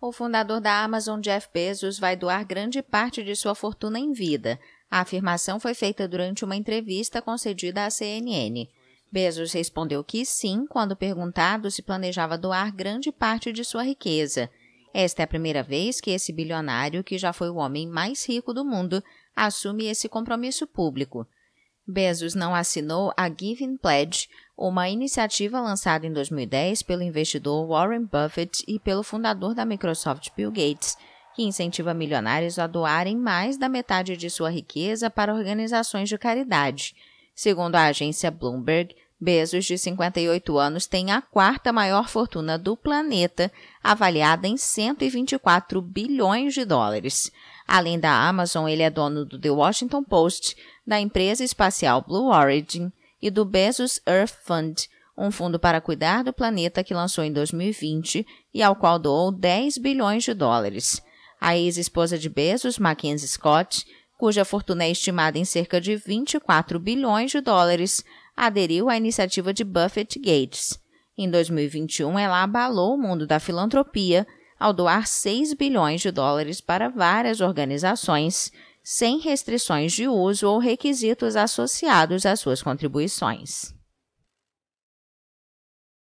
O fundador da Amazon, Jeff Bezos, vai doar grande parte de sua fortuna em vida. A afirmação foi feita durante uma entrevista concedida à CNN. Bezos respondeu que sim, quando perguntado se planejava doar grande parte de sua riqueza. Esta é a primeira vez que esse bilionário, que já foi o homem mais rico do mundo, assume esse compromisso público. Bezos não assinou a Giving Pledge, uma iniciativa lançada em 2010 pelo investidor Warren Buffett e pelo fundador da Microsoft Bill Gates, que incentiva milionários a doarem mais da metade de sua riqueza para organizações de caridade. Segundo a agência Bloomberg, Bezos, de 58 anos, tem a quarta maior fortuna do planeta, avaliada em 124 bilhões de dólares. Além da Amazon, ele é dono do The Washington Post, da empresa espacial Blue Origin e do Bezos Earth Fund, um fundo para cuidar do planeta que lançou em 2020 e ao qual doou 10 bilhões de dólares. A ex-esposa de Bezos, Mackenzie Scott, cuja fortuna é estimada em cerca de 24 bilhões de dólares, aderiu à iniciativa de Buffett Gates. Em 2021, ela abalou o mundo da filantropia ao doar 6 bilhões de dólares para várias organizações, sem restrições de uso ou requisitos associados às suas contribuições.